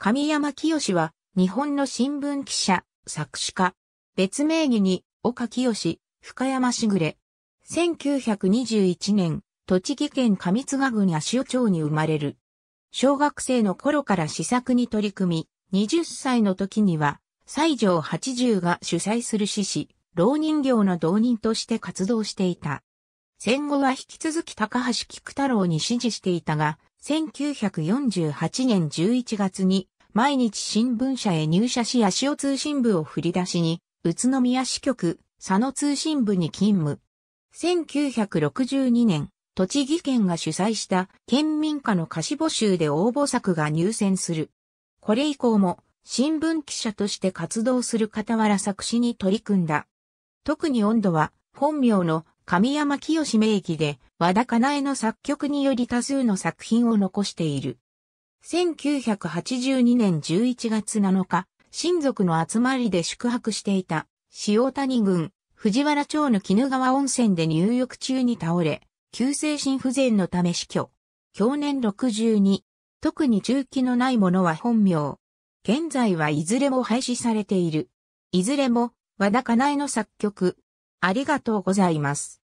神山清は、日本の新聞記者、作詞家。別名義に、岡清、深山しぐれ。1921年、栃木県上津賀郡足尾町に生まれる。小学生の頃から試作に取り組み、20歳の時には、西条80が主催する獅子、老人形の導人として活動していた。戦後は引き続き高橋菊太郎に支持していたが、1948年11月に毎日新聞社へ入社し足尾通信部を振り出しに宇都宮支局佐野通信部に勤務。1962年、栃木県が主催した県民課の貸し募集で応募作が入選する。これ以降も新聞記者として活動する傍ら作詞に取り組んだ。特に温度は本名の神山清名義で和田かなえの作曲により多数の作品を残している。1982年11月7日、親族の集まりで宿泊していた塩谷郡藤原町の絹川温泉で入浴中に倒れ、急性心不全のため死去。去年62。特に中期のないものは本名。現在はいずれも廃止されている。いずれも和田かなえの作曲。ありがとうございます。